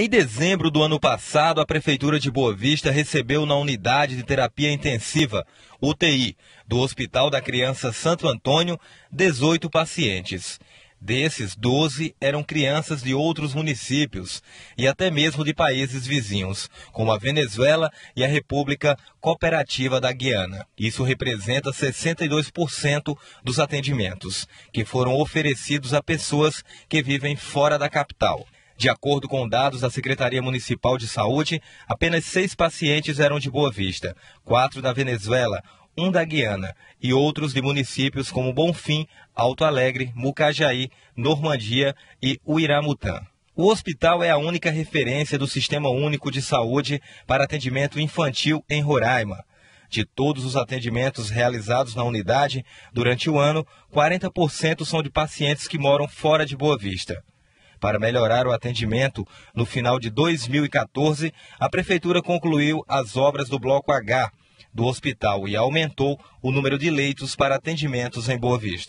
Em dezembro do ano passado, a Prefeitura de Boa Vista recebeu na unidade de terapia intensiva, UTI, do Hospital da Criança Santo Antônio, 18 pacientes. Desses, 12 eram crianças de outros municípios e até mesmo de países vizinhos, como a Venezuela e a República Cooperativa da Guiana. Isso representa 62% dos atendimentos, que foram oferecidos a pessoas que vivem fora da capital. De acordo com dados da Secretaria Municipal de Saúde, apenas seis pacientes eram de Boa Vista, quatro da Venezuela, um da Guiana e outros de municípios como Bonfim, Alto Alegre, Mucajaí, Normandia e Uiramutã. O hospital é a única referência do Sistema Único de Saúde para atendimento infantil em Roraima. De todos os atendimentos realizados na unidade, durante o ano, 40% são de pacientes que moram fora de Boa Vista. Para melhorar o atendimento, no final de 2014, a Prefeitura concluiu as obras do Bloco H do hospital e aumentou o número de leitos para atendimentos em Boa Vista.